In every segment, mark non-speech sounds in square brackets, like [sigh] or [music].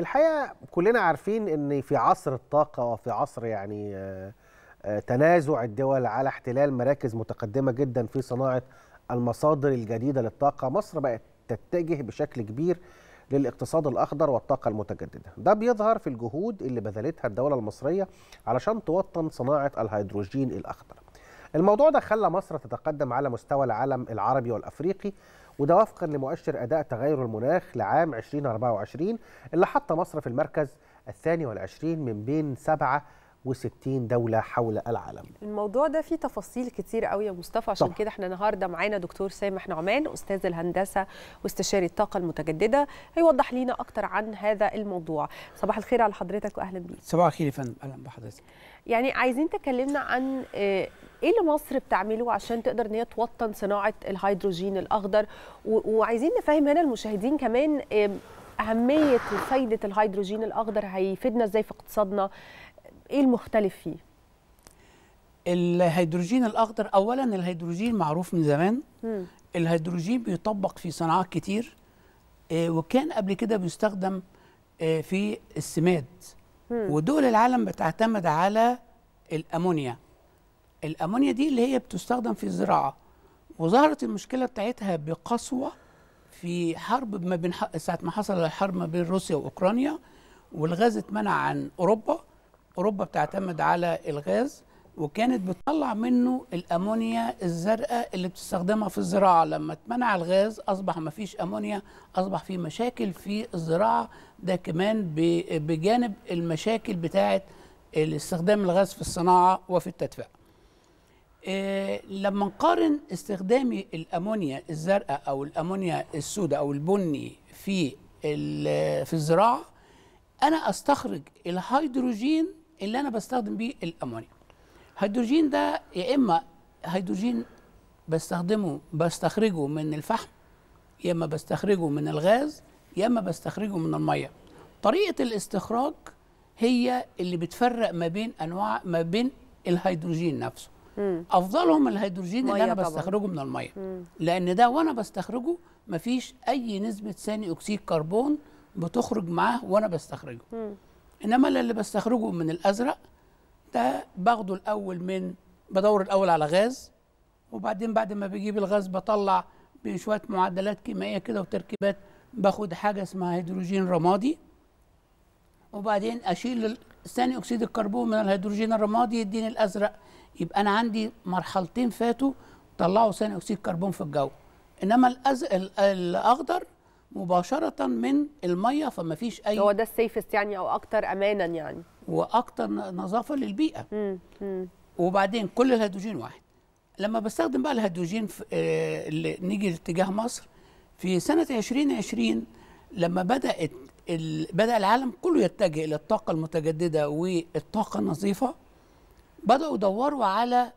الحقيقه كلنا عارفين ان في عصر الطاقه وفي عصر يعني آه، آه، تنازع الدول على احتلال مراكز متقدمه جدا في صناعه المصادر الجديده للطاقه مصر بقت تتجه بشكل كبير للاقتصاد الاخضر والطاقه المتجدده ده بيظهر في الجهود اللي بذلتها الدوله المصريه علشان توطن صناعه الهيدروجين الاخضر الموضوع ده خلى مصر تتقدم على مستوى العالم العربي والأفريقي وده وفقا لمؤشر أداء تغير المناخ لعام 2024 اللي حط مصر في المركز الثاني والعشرين من بين سبعة وستين دولة حول العالم الموضوع ده فيه تفاصيل كتير قوي يا مصطفى عشان كده احنا النهاردة معانا دكتور سامح نعمان أستاذ الهندسة واستشاري الطاقة المتجددة هيوضح لينا أكتر عن هذا الموضوع صباح الخير على حضرتك وأهلا بيك صباح الخير يا فندم أهلا بحضرتك يعني عايزين تكلمنا عن آه، ايه اللي مصر بتعمله عشان تقدر ان هي توطن صناعه الهيدروجين الاخضر وعايزين نفهم هنا المشاهدين كمان أهمية وفايدة الهيدروجين الأخضر هيفيدنا إزاي في اقتصادنا ايه المختلف فيه الهيدروجين الاخضر اولا الهيدروجين معروف من زمان مم. الهيدروجين بيطبق في صناعات كتير آه وكان قبل كده بيستخدم آه في السماد مم. ودول العالم بتعتمد على الامونيا الامونيا دي اللي هي بتستخدم في الزراعه وظهرت المشكله بتاعتها بقسوه في حرب ما بين ساعه ما حصل الحرب ما بين روسيا واوكرانيا والغاز اتمنع عن اوروبا اوروبا بتعتمد على الغاز وكانت بتطلع منه الامونيا الزرقاء اللي بتستخدمها في الزراعه لما اتمنع الغاز اصبح ما فيش امونيا اصبح في مشاكل في الزراعه ده كمان بجانب المشاكل بتاعه استخدام الغاز في الصناعه وفي التدفئه إيه لما نقارن استخدام الامونيا الزرقاء او الامونيا السوداء او البني في في الزراعه انا استخرج الهيدروجين اللي انا بستخدم بيه الامونيا هيدروجين ده يا اما هيدروجين بستخدمه بستخرجه من الفحم يا اما بستخرجه من الغاز يا اما بستخرجه من الميه طريقه الاستخراج هي اللي بتفرق ما بين انواع ما بين الهيدروجين نفسه مم. افضلهم الهيدروجين اللي انا بستخرجه من الميه مم. لان ده وانا بستخرجه مفيش اي نسبه ثاني اكسيد كربون بتخرج معاه وانا بستخرجه مم. انما اللي بستخرجه من الازرق ده باخده الاول من بدور الاول على غاز وبعدين بعد ما بجيب الغاز بطلع بشويه معدلات كيميائيه كده وتركيبات باخد حاجه اسمها هيدروجين رمادي وبعدين اشيل ثاني اكسيد الكربون من الهيدروجين الرمادي يديني الازرق يبقى انا عندي مرحلتين فاتوا طلعوا ثاني اكسيد كربون في الجو انما الاخضر مباشره من الميه فما فيش اي هو ده السيفست يعني او اكتر امانا يعني واكتر نظافه للبيئه مم. وبعدين كل الهيدروجين واحد لما بستخدم بقى الهيدروجين اللي آه، نيجي لاتجاه مصر في سنه 2020 لما بدات بدا العالم كله يتجه الى الطاقه المتجدده والطاقه النظيفه بداوا يدوروا على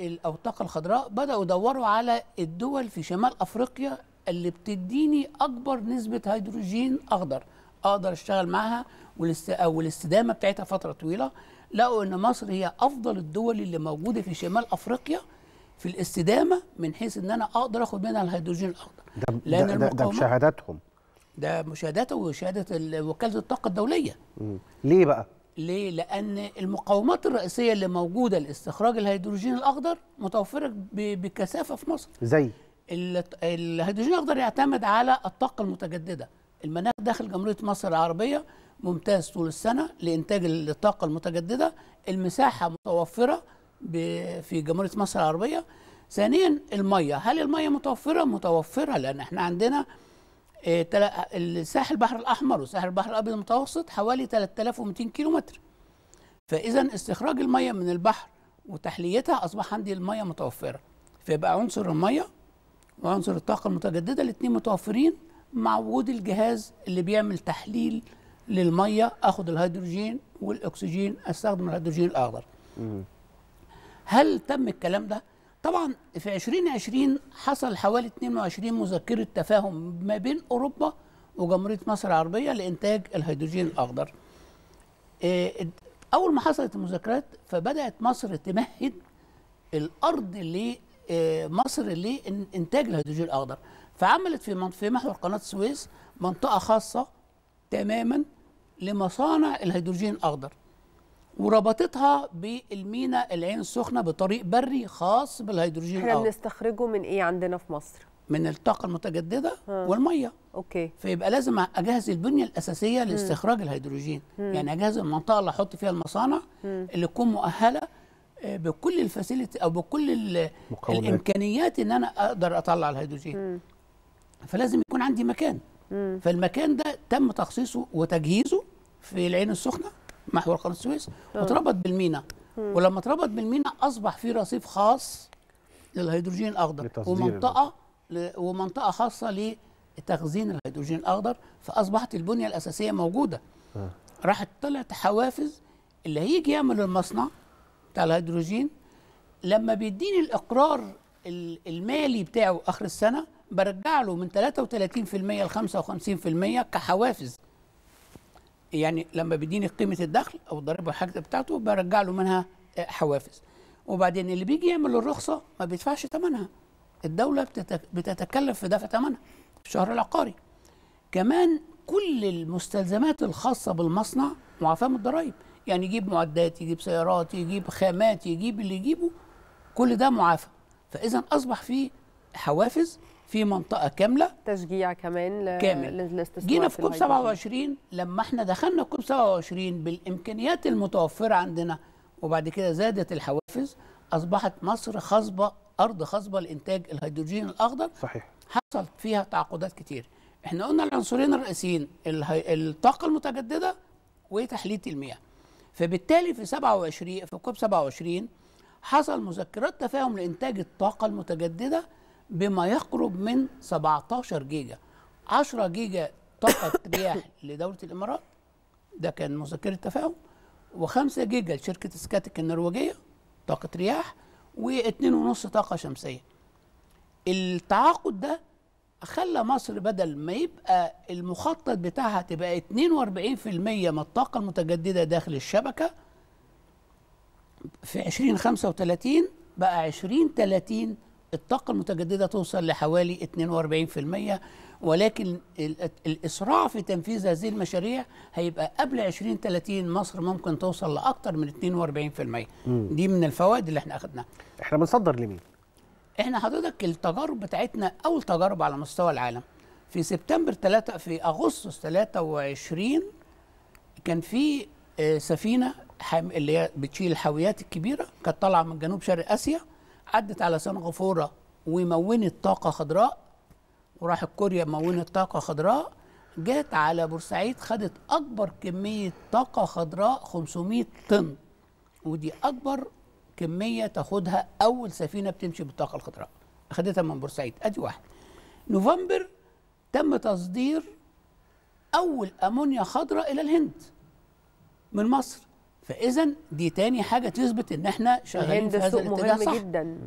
الطاقه الخضراء بداوا يدوروا على الدول في شمال افريقيا اللي بتديني اكبر نسبه هيدروجين اخضر اقدر اشتغل معاها والاستدامه بتاعتها فتره طويله لقوا ان مصر هي افضل الدول اللي موجوده في شمال افريقيا في الاستدامه من حيث ان انا اقدر اخد منها الهيدروجين الاخضر ده لان ده, ده, ده ده مشاهداته وشهاده وكاله الطاقه الدوليه مم. ليه بقى ليه لان المقاومات الرئيسيه اللي موجوده لاستخراج الهيدروجين الاخضر متوفره بكثافه في مصر زي الهيدروجين الاخضر يعتمد على الطاقه المتجدده المناخ داخل جمهوريه مصر العربيه ممتاز طول السنه لانتاج الطاقه المتجدده المساحه متوفره في جمهوريه مصر العربيه ثانيا الميه هل الميه متوفره متوفره لان احنا عندنا آه، الساحل البحر الاحمر وساحل البحر الابيض المتوسط حوالي 3200 كيلو متر فاذا استخراج الميه من البحر وتحليتها اصبح عندي الميه متوفره فيبقى عنصر الميه وعنصر الطاقه المتجدده الاثنين متوفرين مع وجود الجهاز اللي بيعمل تحليل للميه اخد الهيدروجين والاكسجين استخدم الهيدروجين الاخضر هل تم الكلام ده طبعا في 2020 حصل حوالي 22 مذكره تفاهم ما بين اوروبا وجمهوريه مصر العربيه لانتاج الهيدروجين الاخضر آه، اول ما حصلت المذاكرات فبدات مصر تمهد الارض آه، مصر لانتاج الهيدروجين الاخضر فعملت في في محور قناه السويس منطقه خاصه تماما لمصانع الهيدروجين الاخضر وربطتها بالمينا العين السخنه بطريق بري خاص بالهيدروجين الاخضر احنا بنستخرجه من ايه عندنا في مصر من الطاقه المتجدده ها. والميه اوكي فيبقى لازم اجهز البنيه الاساسيه لاستخراج الهيدروجين م. يعني اجهز المنطقه اللي احط فيها المصانع م. اللي تكون مؤهله آه، بكل الفاسيلتي او بكل مقاولات. الامكانيات ان انا اقدر اطلع الهيدروجين م. فلازم يكون عندي مكان م. فالمكان ده تم تخصيصه وتجهيزه في العين السخنه محور قناه السويس آه. واتربط بالمينا ولما اتربط بالمينا اصبح في رصيف خاص للهيدروجين الاخضر ومنطقه ل... ومنطقه خاصه لتخزين الهيدروجين الاخضر فاصبحت البنيه الاساسيه موجوده آه. راحت طلعت حوافز اللي هيجي يعمل المصنع بتاع الهيدروجين لما بيديني الاقرار المالي بتاعه اخر السنه برجع له من 33% ل 55% كحوافز يعني لما بيديني قيمه الدخل او ضريبه الحاجه بتاعته برجع له منها آه، حوافز وبعدين اللي بيجي يعمل الرخصه ما بيدفعش ثمنها الدوله بتتكلف في دفع ثمنها في الشهر العقاري كمان كل المستلزمات الخاصه بالمصنع معافاه من الضرائب يعني يجيب معدات يجيب سيارات يجيب خامات يجيب اللي يجيبه كل ده معافى فاذا اصبح في حوافز في منطقه كامله تشجيع كمان كامل جينا في كوب 27 لما احنا دخلنا كوب 27 بالامكانيات المتوفره عندنا وبعد كده زادت الحوافز اصبحت مصر خصبه ارض خصبه لانتاج الهيدروجين الاخضر صحيح حصل فيها تعاقدات كتير احنا قلنا العنصرين الرئيسيين الطاقه المتجدده وتحليه المياه فبالتالي في 27 في كوب 27 حصل مذكرات تفاهم لإنتاج الطاقة المتجددة بما يقرب من 17 جيجا 10 جيجا طاقة رياح [coughs] لدولة الإمارات ده كان مذكرة تفاهم و5 جيجا لشركة سكاتك النرويجية طاقة رياح و2.5 طاقة شمسية التعاقد ده خلى مصر بدل ما يبقى المخطط بتاعها تبقى 42% من الطاقة المتجددة داخل الشبكة في 2035 بقى 2030 الطاقة المتجددة توصل لحوالي 42% ولكن الإسراع في تنفيذ هذه المشاريع هيبقى قبل 2030 مصر ممكن توصل لأكثر من 42% دي من الفوائد اللي احنا أخدناها احنا بنصدر لمين؟ احنا حضرتك التجارب بتاعتنا اول تجارب على مستوى العالم في سبتمبر 3 في اغسطس 23 كان في آه، سفينه حم... اللي هي بتشيل الحاويات الكبيره كانت طالعه من جنوب شرق اسيا عدت على سنغافوره ومونت طاقه خضراء وراحت كوريا مونت طاقه خضراء جت على بورسعيد خدت اكبر كميه طاقه خضراء 500 طن ودي اكبر كميه تاخدها اول سفينه بتمشي بالطاقه الخضراء اخدتها من بورسعيد ادي واحد نوفمبر تم تصدير اول امونيا خضراء الى الهند من مصر فاذا دي تاني حاجه تثبت ان احنا شغالين في هذا الاتجاه مهم صح جدا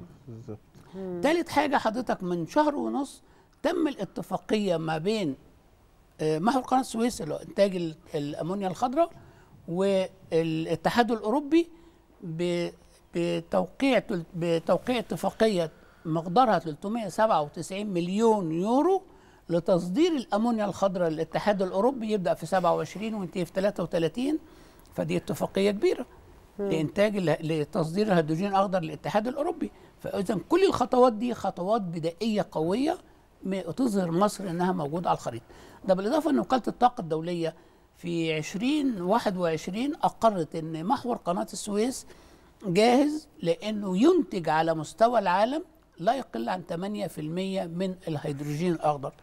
تالت حاجه حضرتك من شهر ونص تم الاتفاقيه ما بين آه، محور قناه السويس اللي هو انتاج الامونيا الخضراء والاتحاد الاوروبي بتوقيع بتوقيع اتفاقيه مقدارها 397 مليون يورو لتصدير الامونيا الخضراء للاتحاد الاوروبي يبدا في 27 وينتهي في 33 فدي اتفاقيه كبيره مم. لانتاج لتصدير الهيدروجين الاخضر للاتحاد الاوروبي فاذا كل الخطوات دي خطوات بدائيه قويه تظهر مصر انها موجوده على الخريطه ده بالاضافه ان وكاله الطاقه الدوليه في 2021 اقرت ان محور قناه السويس جاهز لأنه ينتج على مستوى العالم لا يقل عن 8% من الهيدروجين الأخضر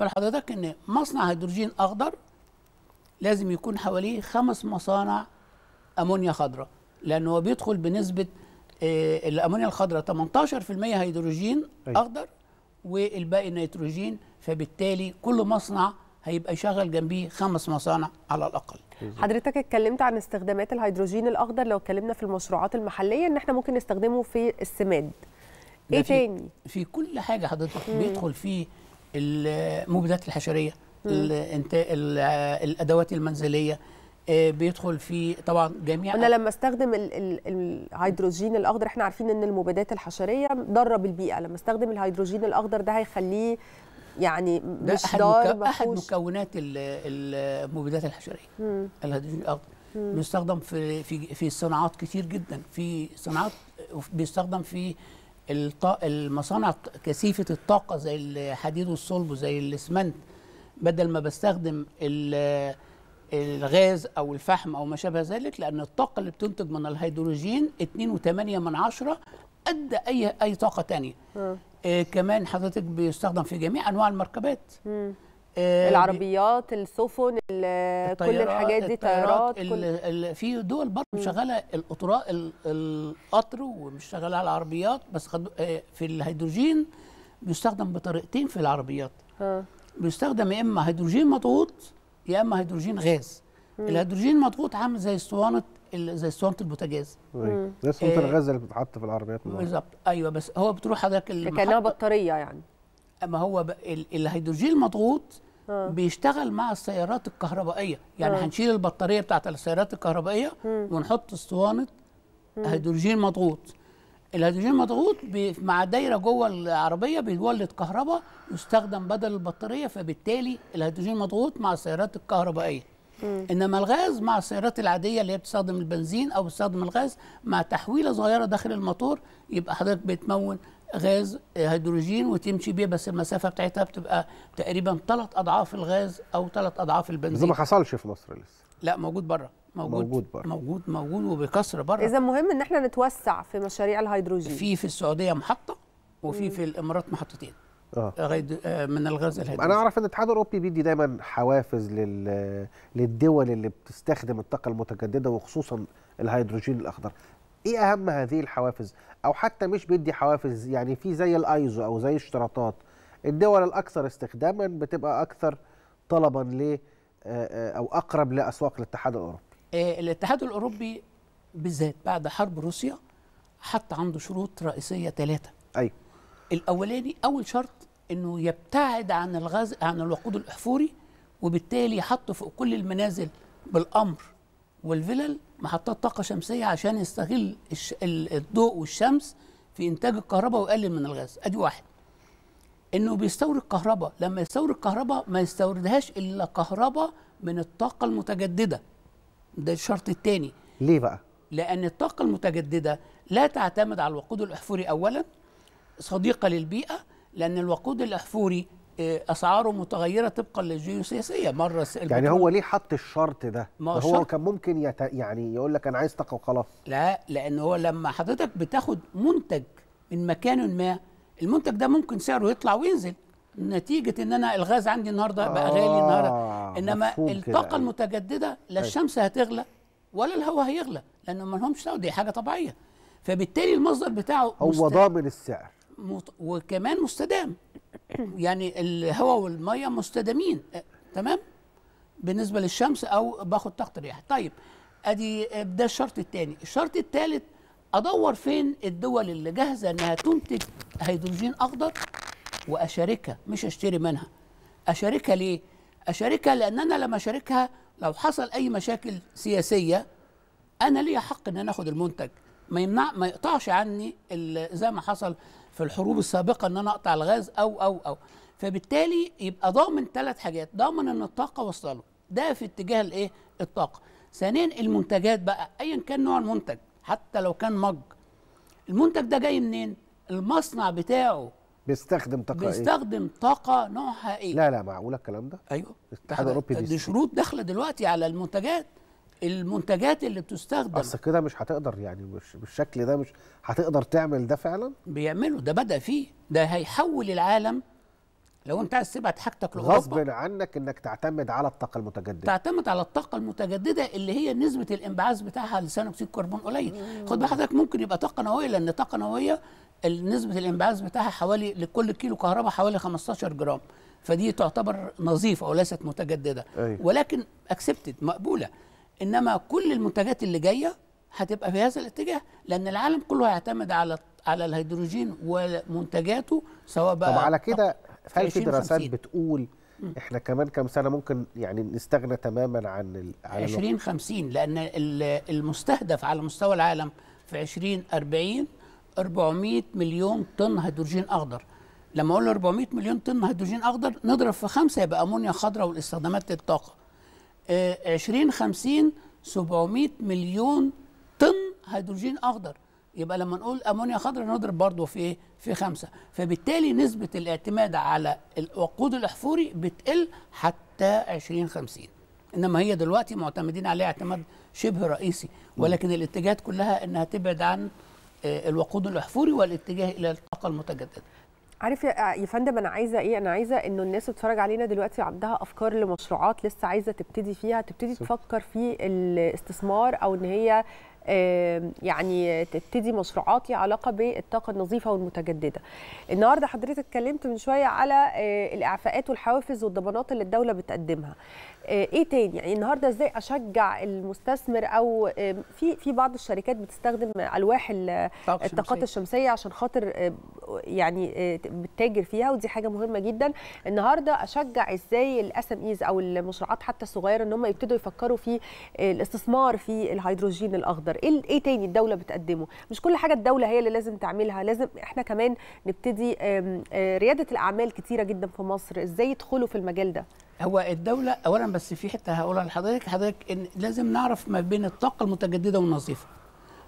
بل حضرتك أن مصنع هيدروجين أخضر لازم يكون حواليه خمس مصانع أمونيا خضراء لأنه هو بيدخل بنسبة آه، الأمونيا الخضراء 18% هيدروجين أيوة. أخضر والباقي نيتروجين فبالتالي كل مصنع هيبقى يشغل جنبيه خمس مصانع على الاقل حضرتك اتكلمت عن استخدامات الهيدروجين الاخضر لو اتكلمنا في المشروعات المحليه ان احنا ممكن نستخدمه في السماد ايه في تاني في كل حاجه حضرتك بيدخل فيه المبيدات الحشريه الادوات المنزليه آه، بيدخل في طبعا جميع انا لما استخدم الهيدروجين الاخضر احنا عارفين ان المبيدات الحشريه ضاره بالبيئه لما استخدم الهيدروجين الاخضر ده هيخليه يعني مش أحد دار مكو... احد مكونات المبيدات الحشريه الهيدروجين الاخضر بيستخدم في في في صناعات كتير جدا في صناعات بيستخدم في المصانع كثيفه الطاقه زي الحديد والصلب وزي الاسمنت بدل ما بستخدم الغاز او الفحم او ما شابه ذلك لان الطاقه اللي بتنتج من الهيدروجين 2.8 من عشرة قد اي اي طاقه ثانيه آه كمان حضرتك بيستخدم في جميع انواع المركبات آه العربيات السفن كل الحاجات دي طيارات في دول برضه شغاله القطر القطر ومش شغاله على العربيات بس آه، في الهيدروجين بيستخدم بطريقتين في العربيات آه. بيستخدم يا اما هيدروجين مضغوط يا اما هيدروجين غاز الهيدروجين مضغوط عامل زي اسطوانه زي اسطوانه البوتاجاز زي اسطوانه آه، الغاز اللي بتتحط في العربيات بالظبط ايوه بس هو بتروح حضرتك كانها بطاريه يعني ما هو ب... الهيدروجين المضغوط آه. بيشتغل مع السيارات الكهربائيه يعني آه. هنشيل البطاريه بتاعت السيارات الكهربائيه م. ونحط اسطوانه هيدروجين مضغوط الهيدروجين المضغوط مع دايره جوه العربيه بيولد كهرباء يستخدم بدل البطاريه فبالتالي الهيدروجين مضغوط مع السيارات الكهربائيه مم. انما الغاز مع السيارات العاديه اللي هي بتستخدم البنزين او بتستخدم الغاز مع تحويله صغيره داخل الموتور يبقى حضرتك بتمون غاز آه، هيدروجين وتمشي بيه بس المسافه بتاعتها بتبقى تقريبا ثلاث اضعاف الغاز او ثلاث اضعاف البنزين ده ما حصلش في مصر لسه لا موجود بره موجود موجود بره موجود موجود وبكسر بره اذا مهم ان احنا نتوسع في مشاريع الهيدروجين في في السعوديه محطه وفي مم. في الامارات محطتين آه. آه. من الغاز الهادي انا اعرف ان الاتحاد الاوروبي بيدي دايما حوافز لل... للدول اللي بتستخدم الطاقه المتجدده وخصوصا الهيدروجين الاخضر ايه اهم هذه الحوافز او حتى مش بيدي حوافز يعني في زي الايزو او زي اشتراطات الدول الاكثر استخداما بتبقى اكثر طلبا ل آه، آه، او اقرب لاسواق الاتحاد الاوروبي الاتحاد الاوروبي بالذات بعد حرب روسيا حط عنده شروط رئيسيه ثلاثه ايوه الاولاني اول شرط انه يبتعد عن الغاز عن الوقود الاحفوري وبالتالي يحط فوق كل المنازل بالامر والفلل محطات طاقه شمسيه عشان يستغل الضوء والشمس في انتاج الكهرباء ويقلل من الغاز ادي واحد انه بيستورد كهرباء لما يستورد كهرباء ما يستوردهاش الا كهرباء من الطاقه المتجدده ده الشرط الثاني ليه بقى لان الطاقه المتجدده لا تعتمد على الوقود الاحفوري اولا صديقة للبيئة لأن الوقود الأحفوري آه، اسعاره متغيره طبقا للجيوسياسيه مره يعني هو ليه حط الشرط ده ما هو كان ممكن يت... يعني يقول لك انا عايز طاقه وخلاص لا لان هو لما حضرتك بتاخد منتج من مكان ما المنتج ده ممكن سعره يطلع وينزل نتيجه ان انا الغاز عندي النهارده بقى غالي آه، النهارده انما الطاقه كده. أيوه. المتجدده لا أيوه. الشمس هتغلى ولا الهواء هيغلى لانه ما لهمش دي حاجه طبيعيه فبالتالي المصدر بتاعه هو ضامن السعر وكمان مستدام يعني الهواء والميه مستدامين تمام بالنسبه للشمس او باخد طاقه الرياح طيب ادي ده الشرط الثاني الشرط الثالث ادور فين الدول اللي جاهزه انها تنتج هيدروجين اخضر واشاركها مش اشتري منها اشاركها ليه اشاركها لان انا لما اشاركها لو حصل اي مشاكل سياسيه انا ليا حق ان انا اخد المنتج ما يمنع ما يقطعش عني زي ما حصل في الحروب السابقه ان انا اقطع الغاز او او او فبالتالي يبقى ضامن ثلاث حاجات ضامن ان الطاقه وصله ده في اتجاه الايه الطاقه ثانيا المنتجات بقى ايا كان نوع المنتج حتى لو كان مج المنتج ده جاي منين المصنع بتاعه بيستخدم طاقه إيه؟ بيستخدم إيه؟ طاقه نوعها ايه لا لا معقوله الكلام ده ايوه الاتحاد الاوروبي دي شروط داخله دلوقتي على المنتجات المنتجات اللي بتستخدم اصل كده مش هتقدر يعني مش بالشكل ده مش هتقدر تعمل ده فعلا بيعملوا ده بدا فيه ده هيحول العالم لو انت عايز تبعت حاجتك لاوروبا غصب عنك انك تعتمد على الطاقه المتجدده تعتمد على الطاقه المتجدده اللي هي نسبه الانبعاث بتاعها لثاني اكسيد الكربون قليل خد بحضرتك ممكن يبقى طاقه نوويه لان طاقه نوويه نسبه الانبعاث بتاعها حوالي لكل كيلو كهرباء حوالي 15 جرام فدي تعتبر نظيفه وليست متجدده أي. ولكن اكسبتد مقبوله انما كل المنتجات اللي جايه هتبقى في هذا الاتجاه لان العالم كله هيعتمد على على الهيدروجين ومنتجاته سواء بقى طب على كده هل في دراسات بتقول احنا كمان كام سنه ممكن يعني نستغنى تماما عن عن 2050 لان المستهدف على مستوى العالم في 2040 400 مليون طن هيدروجين اخضر لما اقول 400 مليون طن هيدروجين اخضر نضرب في خمسه يبقى امونيا خضراء والاستخدامات للطاقه 2050 700 مليون طن هيدروجين اخضر يبقى لما نقول امونيا خضراء نضرب برضه في ايه؟ في خمسه، فبالتالي نسبه الاعتماد على الوقود الاحفوري بتقل حتى 2050 انما هي دلوقتي معتمدين عليها اعتماد شبه رئيسي ولكن الاتجاهات كلها انها تبعد عن آه، الوقود الاحفوري والاتجاه الى الطاقه المتجدده. عارف يا فندم انا عايزه ايه انا عايزه انه الناس تتفرج علينا دلوقتي عندها افكار لمشروعات لسه عايزه تبتدي فيها تبتدي صح. تفكر في الاستثمار او ان هي يعني تبتدي مشروعات ليها علاقه بالطاقه النظيفه والمتجدده. النهارده حضرتك اتكلمت من شويه على آه، الاعفاءات والحوافز والضمانات اللي الدوله بتقدمها. آه، ايه تاني يعني النهارده ازاي اشجع المستثمر او في في بعض الشركات بتستخدم الواح الطاقات الشمسيه عشان خاطر يعني آه، بتتاجر فيها ودي حاجه مهمه جدا النهارده اشجع ازاي الاس ام ايز او المشروعات حتى الصغيره ان هم يبتدوا يفكروا في آه، الاستثمار في الهيدروجين الاخضر ايه ايه تاني الدوله بتقدمه مش كل حاجه الدوله هي اللي لازم تعملها لازم احنا كمان نبتدي رياده الاعمال كتيره جدا في مصر ازاي يدخلوا في المجال ده هو الدولة أولا بس في حتة هقولها لحضرتك حضرتك إن لازم نعرف ما بين الطاقة المتجددة والنظيفة.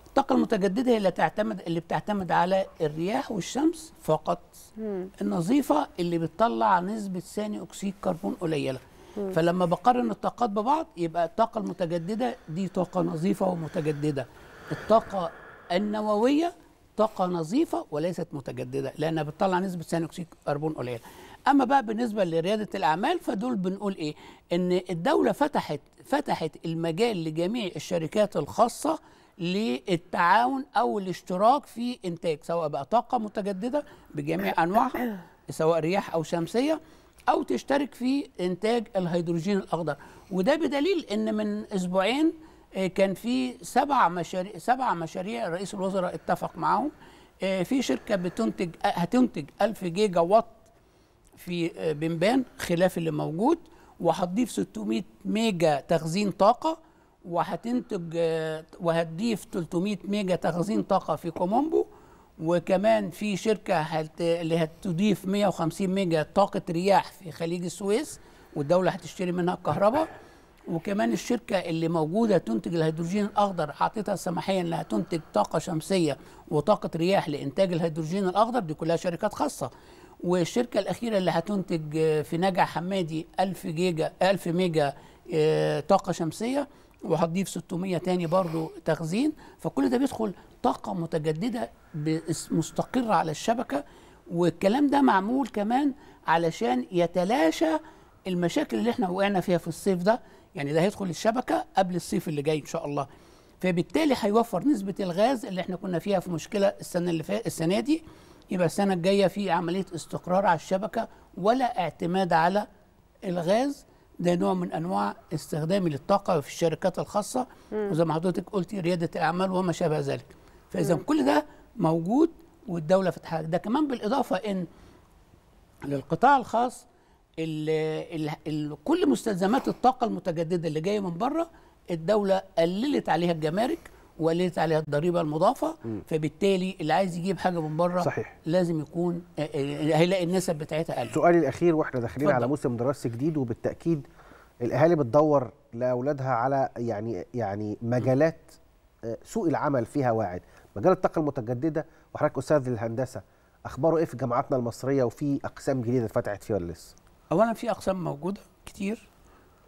الطاقة المتجددة هي اللي تعتمد اللي بتعتمد على الرياح والشمس فقط. مم. النظيفة اللي بتطلع نسبة ثاني أكسيد كربون قليلة. مم. فلما بقارن الطاقات ببعض يبقى الطاقة المتجددة دي طاقة نظيفة ومتجددة. الطاقة النووية طاقة نظيفة وليست متجددة لأنها بتطلع نسبة ثاني أكسيد كربون قليلة. اما بقى بالنسبه لرياده الاعمال فدول بنقول ايه ان الدوله فتحت فتحت المجال لجميع الشركات الخاصه للتعاون او الاشتراك في انتاج سواء بقى طاقه متجدده بجميع انواعها سواء رياح او شمسيه او تشترك في انتاج الهيدروجين الاخضر وده بدليل ان من اسبوعين آه، كان في سبع مشاريع سبع مشاريع رئيس الوزراء اتفق معاهم آه، في شركه بتنتج هتنتج 1000 جيجا وات في آه، بنبان خلاف اللي موجود وهتضيف 600 ميجا تخزين طاقه وهتنتج آه، وهتضيف 300 ميجا تخزين طاقه في كومومبو وكمان في شركه هت... اللي هتضيف 150 ميجا طاقه رياح في خليج السويس والدوله هتشتري منها الكهرباء وكمان الشركه اللي موجوده تنتج الهيدروجين الاخضر حطيتها سماحيه انها تنتج طاقه شمسيه وطاقه رياح لانتاج الهيدروجين الاخضر دي كلها شركات خاصه والشركه الاخيره اللي هتنتج آه، في نجع حمادي 1000 جيجا 1000 ميجا آه، طاقه شمسيه وهتضيف 600 تاني برضو تخزين فكل ده بيدخل طاقه متجدده مستقره على الشبكه والكلام ده معمول كمان علشان يتلاشى المشاكل اللي احنا وقعنا فيها في الصيف ده يعني ده هيدخل الشبكه قبل الصيف اللي جاي ان شاء الله فبالتالي هيوفر نسبه الغاز اللي احنا كنا فيها في مشكله السنه اللي فاتت السنه دي يبقى السنه الجايه في عمليه استقرار على الشبكه ولا اعتماد على الغاز ده نوع من انواع استخدامي للطاقه في الشركات الخاصه وزي ما حضرتك قلتي رياده الاعمال وما شابه ذلك فاذا كل ده موجود والدوله فتحت ده كمان بالاضافه ان للقطاع الخاص الـ الـ الـ كل مستلزمات الطاقه المتجدده اللي جايه من بره الدوله قللت عليها الجمارك وقللت عليها الضريبه المضافه فبالتالي اللي عايز يجيب حاجه من بره صحيح. لازم يكون آه، آه، هيلاقي النسب بتاعتها اقل سؤالي الاخير واحنا داخلين على موسم دراسي جديد وبالتاكيد الاهالي بتدور لاولادها على يعني يعني مجالات آه، سوق العمل فيها واعد مجال الطاقه المتجدده وحضرتك استاذ الهندسه اخباره ايه في جامعاتنا المصريه وفي اقسام جديده اتفتحت فيها ولا لسه اولا في اقسام موجوده كتير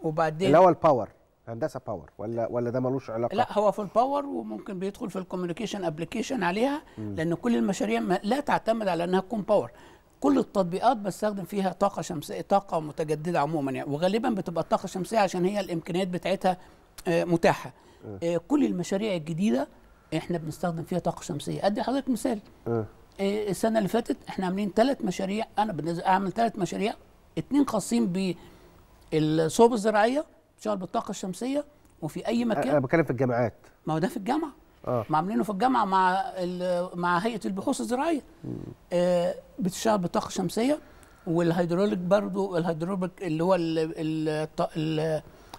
وبعدين اللي هو الباور هندسه باور ولا ولا ده ملوش علاقه لا هو في الباور وممكن بيدخل في الكوميونيكيشن ابلكيشن عليها لان كل المشاريع لا تعتمد على انها تكون باور كل التطبيقات بستخدم فيها طاقه شمسيه طاقه متجدده عموما يعني وغالبا بتبقى الطاقه الشمسيه عشان هي الامكانيات بتاعتها آه، متاحه آه، كل المشاريع الجديده احنا بنستخدم فيها طاقه شمسيه ادي حضرتك مثال آه، السنه اللي فاتت احنا عاملين ثلاث مشاريع انا بنزل اعمل ثلاث مشاريع اثنين خاصين بالصوب الزراعيه بتشتغل بالطاقه الشمسيه وفي اي مكان انا بتكلم في الجامعات ما هو ده في الجامعه اه ما عاملينه في الجامعه مع مع هيئه البحوث الزراعيه آه بتشتغل بالطاقه الشمسيه والهيدروليك برضو الهيدروليك اللي هو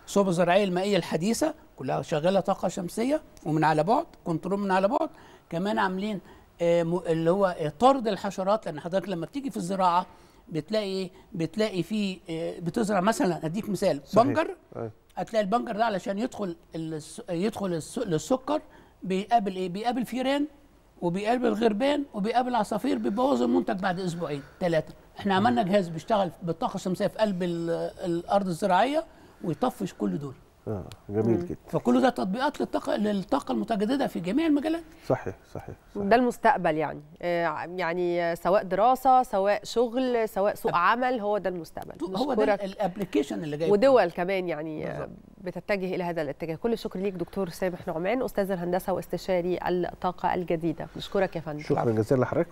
الصوب الزراعيه المائيه الحديثه كلها شغاله طاقه شمسيه ومن على بعد كنترول من على بعد كمان عاملين آه، اللي هو طرد الحشرات لان حضرتك لما بتيجي في الزراعه بتلاقي بتلاقي فيه آه، بتزرع مثلا اديك مثال صحيح. بنجر هتلاقي البنجر ده علشان يدخل يدخل للسكر بيقابل ايه بيقابل فيران وبيقابل غربان وبيقابل عصافير بيبوظ المنتج بعد اسبوعين ثلاثه احنا عملنا جهاز بيشتغل بالطاقه الشمسيه في قلب الارض الزراعيه ويطفش كل دول اه جميل جدا فكل ده تطبيقات للطاقه للطاقه المتجدده في جميع المجالات صحيح صحيح, صحيح. ده المستقبل يعني آه، يعني سواء دراسه سواء شغل سواء سوق أب... عمل هو ده المستقبل هو ده الابلكيشن اللي جاي ودول كمان يعني بتتجه الى هذا الاتجاه كل الشكر ليك دكتور سامح نعمان استاذ الهندسه واستشاري الطاقه الجديده نشكرك يا فندم شكرا جزيلا لحضرتك